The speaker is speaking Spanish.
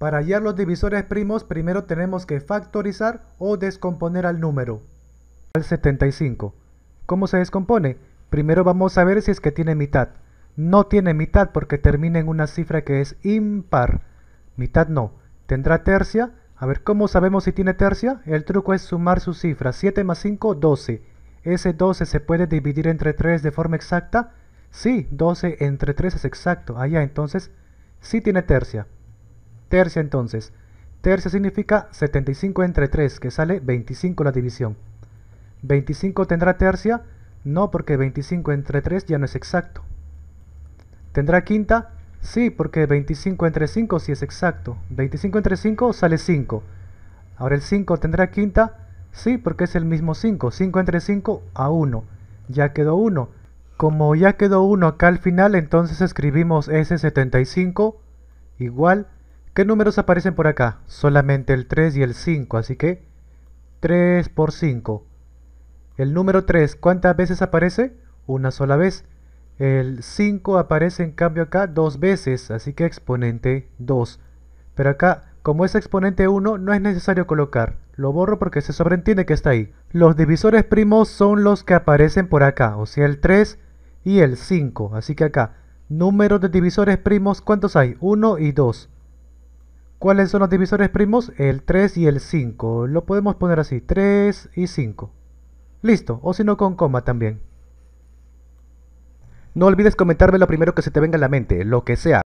Para hallar los divisores primos primero tenemos que factorizar o descomponer al número. Al 75. ¿Cómo se descompone? Primero vamos a ver si es que tiene mitad. No tiene mitad porque termina en una cifra que es impar. Mitad no. Tendrá tercia. A ver, ¿cómo sabemos si tiene tercia? El truco es sumar sus cifras. 7 más 5, 12. ¿Ese 12 se puede dividir entre 3 de forma exacta? Sí, 12 entre 3 es exacto. Allá, entonces, sí tiene tercia. Tercia entonces. Tercia significa 75 entre 3, que sale 25 la división. 25 tendrá tercia, no porque 25 entre 3 ya no es exacto. ¿Tendrá quinta? Sí, porque 25 entre 5 sí es exacto. 25 entre 5 sale 5. Ahora el 5 tendrá quinta? Sí, porque es el mismo 5. 5 entre 5 a 1. Ya quedó 1. Como ya quedó 1 acá al final, entonces escribimos S75 igual ¿Qué números aparecen por acá? Solamente el 3 y el 5, así que 3 por 5. El número 3, ¿cuántas veces aparece? Una sola vez. El 5 aparece en cambio acá dos veces, así que exponente 2. Pero acá, como es exponente 1, no es necesario colocar. Lo borro porque se sobreentiende que está ahí. Los divisores primos son los que aparecen por acá, o sea el 3 y el 5. Así que acá, número de divisores primos, ¿cuántos hay? 1 y 2. ¿Cuáles son los divisores primos? El 3 y el 5. Lo podemos poner así, 3 y 5. Listo, o si no con coma también. No olvides comentarme lo primero que se te venga a la mente, lo que sea.